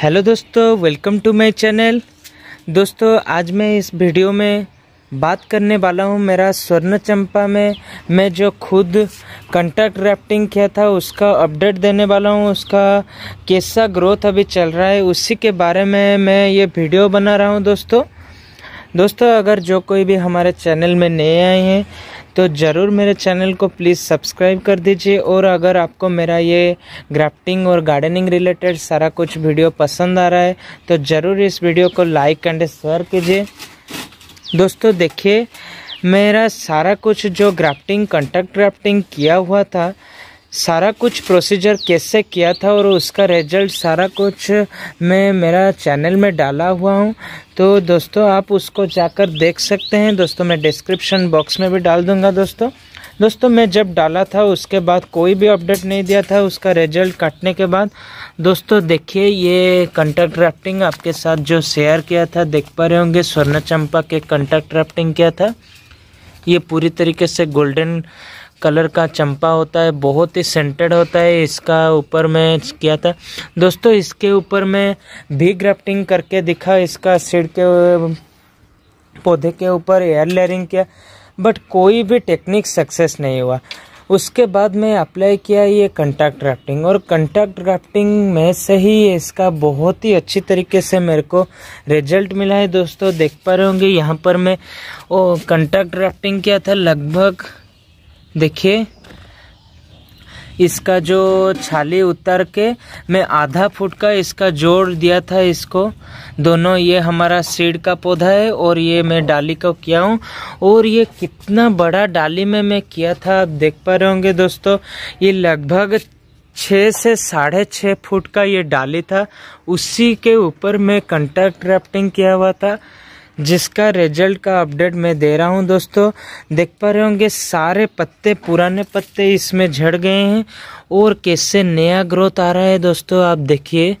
hello दोस्तों welcome to my channel दोस्तों आज मैं इस वीडियो में बात करने वाला हूँ मेरा स्वर्ण चंपा में मैं जो खुद कंटैक्ट रैफ्टिंग किया था उसका अपडेट देने वाला हूँ उसका कैसा ग्रोथ अभी चल रहा है उसी के बारे में मैं ये वीडियो बना रहा हूँ दोस्तों दोस्तों अगर जो कोई भी हमारे चैनल में नए आए हैं तो ज़रूर मेरे चैनल को प्लीज़ सब्सक्राइब कर दीजिए और अगर आपको मेरा ये ग्राफ्टिंग और गार्डनिंग रिलेटेड सारा कुछ वीडियो पसंद आ रहा है तो ज़रूर इस वीडियो को लाइक एंड शेयर कीजिए दोस्तों देखिए मेरा सारा कुछ जो ग्राफ्टिंग कंटक्ट ग्राफ्टिंग किया हुआ था सारा कुछ प्रोसीजर कैसे किया था और उसका रिजल्ट सारा कुछ मैं मेरा चैनल में डाला हुआ हूँ तो दोस्तों आप उसको जाकर देख सकते हैं दोस्तों मैं डिस्क्रिप्शन बॉक्स में भी डाल दूँगा दोस्तों दोस्तों मैं जब डाला था उसके बाद कोई भी अपडेट नहीं दिया था उसका रिजल्ट काटने के बाद दोस्तों देखिए ये कंटैक्ट राफ्टिंग आपके साथ जो शेयर किया था देख पा रहे होंगे स्वर्ण चंपा के कंटैक्ट राफ्टिंग किया था ये पूरी तरीके से गोल्डन कलर का चंपा होता है बहुत ही सेंटेड होता है इसका ऊपर में किया था दोस्तों इसके ऊपर मैं भी ग्राफ्टिंग करके दिखा इसका सिर के पौधे के ऊपर एयर लेयरिंग किया बट कोई भी टेक्निक सक्सेस नहीं हुआ उसके बाद मैं अप्लाई किया ये कंटैक्ट ग्राफ्टिंग और कंटैक्ट ग्राफ्टिंग में से ही इसका बहुत ही अच्छी तरीके से मेरे को रिजल्ट मिला है दोस्तों देख पा रहे होंगे यहाँ पर मैं वो कंटैक्ट ग्राफ्टिंग किया था लगभग देखिए इसका जो छाली उतर के मैं आधा फुट का इसका जोड़ दिया था इसको दोनों ये हमारा सीड का पौधा है और ये मैं डाली को किया हूँ और ये कितना बड़ा डाली में मैं किया था आप देख पा रहे होंगे दोस्तों ये लगभग छः से साढ़े छः फुट का ये डाली था उसी के ऊपर मैं कंटेक्ट क्राफ्टिंग किया हुआ था जिसका रिजल्ट का अपडेट मैं दे रहा हूं दोस्तों देख पा रहे होंगे सारे पत्ते पुराने पत्ते इसमें झड़ गए हैं और कैसे नया ग्रोथ आ रहा है दोस्तों आप देखिए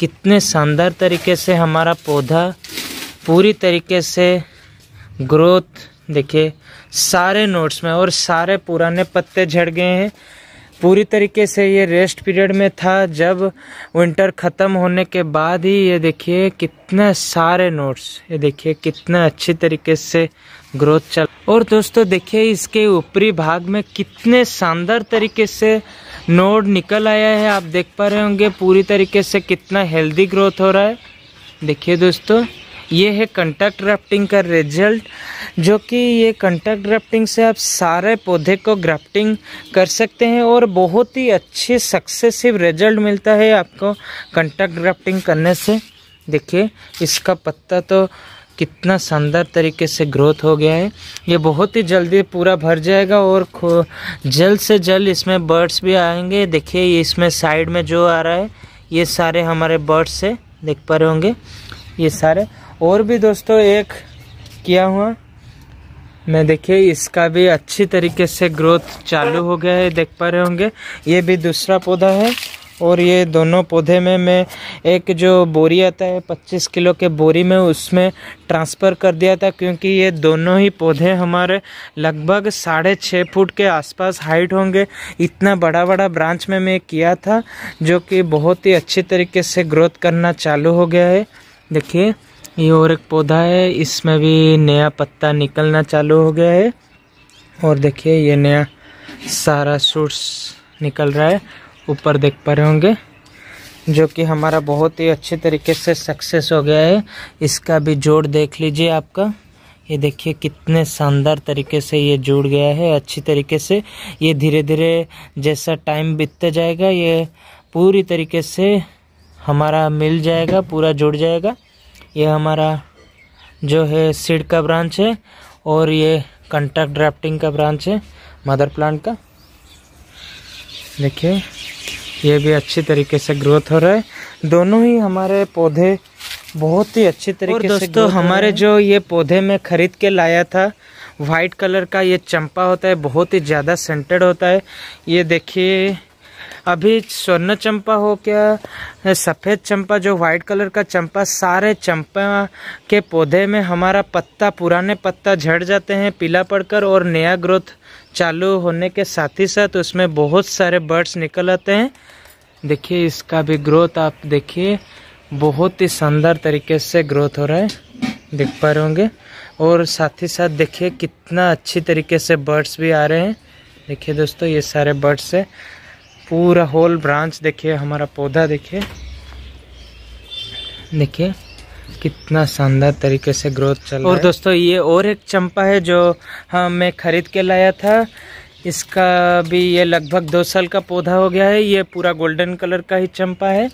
कितने शानदार तरीके से हमारा पौधा पूरी तरीके से ग्रोथ देखिए सारे नोट्स में और सारे पुराने पत्ते झड़ गए हैं पूरी तरीके से ये रेस्ट पीरियड में था जब विंटर ख़त्म होने के बाद ही ये देखिए कितने सारे नोट्स ये देखिए कितने अच्छी तरीके से ग्रोथ चल और दोस्तों देखिए इसके ऊपरी भाग में कितने शानदार तरीके से नोड निकल आया है आप देख पा रहे होंगे पूरी तरीके से कितना हेल्दी ग्रोथ हो रहा है देखिए दोस्तों ये है कंटेक्ट ग्राफ्टिंग का रिजल्ट जो कि ये कंटेक्ट ग्राफ्टिंग से आप सारे पौधे को ग्राफ्टिंग कर सकते हैं और बहुत ही अच्छे सक्सेसिव रिजल्ट मिलता है आपको कंटेक्ट ग्राफ्टिंग करने से देखिए इसका पत्ता तो कितना शानदार तरीके से ग्रोथ हो गया है ये बहुत ही जल्दी पूरा भर जाएगा और जल्द से जल्द इसमें बर्ड्स भी आएंगे देखिए इसमें साइड में जो आ रहा है ये सारे हमारे बर्ड्स है देख पा रहे होंगे ये सारे और भी दोस्तों एक किया हुआ मैं देखिए इसका भी अच्छी तरीके से ग्रोथ चालू हो गया है देख पा रहे होंगे ये भी दूसरा पौधा है और ये दोनों पौधे में मैं एक जो बोरी आता है 25 किलो के बोरी में उसमें ट्रांसफ़र कर दिया था क्योंकि ये दोनों ही पौधे हमारे लगभग साढ़े छः फुट के आसपास हाइट होंगे इतना बड़ा बड़ा ब्रांच में मैं किया था जो कि बहुत ही अच्छी तरीके से ग्रोथ करना चालू हो गया है देखिए ये और एक पौधा है इसमें भी नया पत्ता निकलना चालू हो गया है और देखिए ये नया सारा सूट्स निकल रहा है ऊपर देख पा रहे होंगे जो कि हमारा बहुत ही अच्छे तरीके से सक्सेस हो गया है इसका भी जोड़ देख लीजिए आपका ये देखिए कितने शानदार तरीके से ये जुड़ गया है अच्छी तरीके से ये धीरे धीरे जैसा टाइम बीतता जाएगा ये पूरी तरीके से हमारा मिल जाएगा पूरा जुड़ जाएगा ये हमारा जो है सीड का ब्रांच है और ये कंटेक्ट ड्राफ्टिंग का ब्रांच है मदर प्लांट का देखिए ये भी अच्छी तरीके से ग्रोथ हो रहा है दोनों ही हमारे पौधे बहुत ही अच्छे तरीके दोस्तों, से दोस्तों हमारे जो ये पौधे में खरीद के लाया था वाइट कलर का ये चंपा होता है बहुत ही ज़्यादा सेंटेड होता है ये देखिए अभी स्वर्ण चंपा हो क्या सफ़ेद चंपा जो वाइट कलर का चंपा सारे चंपा के पौधे में हमारा पत्ता पुराने पत्ता झड़ जाते हैं पीला पड़कर और नया ग्रोथ चालू होने के साथ ही साथ उसमें बहुत सारे बर्ड्स निकल आते हैं देखिए इसका भी ग्रोथ आप देखिए बहुत ही शानदार तरीके से ग्रोथ हो रहा है देख पा रहे होंगे और साथ ही साथ देखिए कितना अच्छी तरीके से बर्ड्स भी आ रहे हैं देखिए दोस्तों ये सारे बर्ड्स है पूरा होल ब्रांच देखिए हमारा पौधा देखिए देखिए कितना शानदार तरीके से ग्रोथ चल और दोस्तों ये और एक चंपा है जो हाँ मैं खरीद के लाया था इसका भी ये लगभग दो साल का पौधा हो गया है ये पूरा गोल्डन कलर का ही चंपा है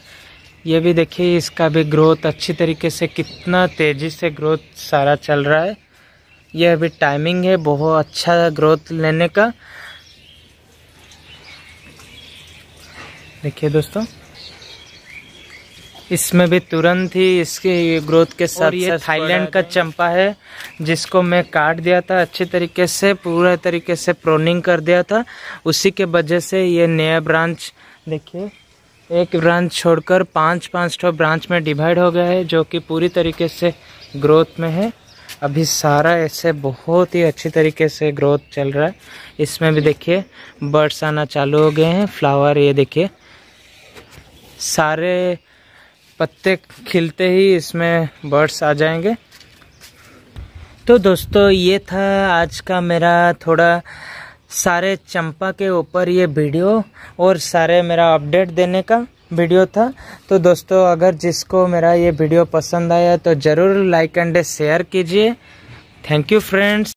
ये भी देखिए इसका भी ग्रोथ अच्छी तरीके से कितना तेज़ी से ग्रोथ सारा चल रहा है यह अभी टाइमिंग है बहुत अच्छा ग्रोथ लेने का देखिए दोस्तों इसमें भी तुरंत ही इसके ग्रोथ के साथ ये थाईलैंड का चंपा है जिसको मैं काट दिया था अच्छे तरीके से पूरे तरीके से प्रोनिंग कर दिया था उसी के वजह से ये नया ब्रांच देखिए एक ब्रांच छोड़कर पांच पांच ठो ब्रांच में डिवाइड हो गया है जो कि पूरी तरीके से ग्रोथ में है अभी सारा ऐसे बहुत ही अच्छी तरीके से ग्रोथ चल रहा है इसमें भी देखिए बर्ड्स आना चालू हो गए हैं फ्लावर ये देखिए सारे पत्ते खिलते ही इसमें बर्ड्स आ जाएंगे तो दोस्तों ये था आज का मेरा थोड़ा सारे चंपा के ऊपर ये वीडियो और सारे मेरा अपडेट देने का वीडियो था तो दोस्तों अगर जिसको मेरा ये वीडियो पसंद आया तो ज़रूर लाइक एंड शेयर कीजिए थैंक यू फ्रेंड्स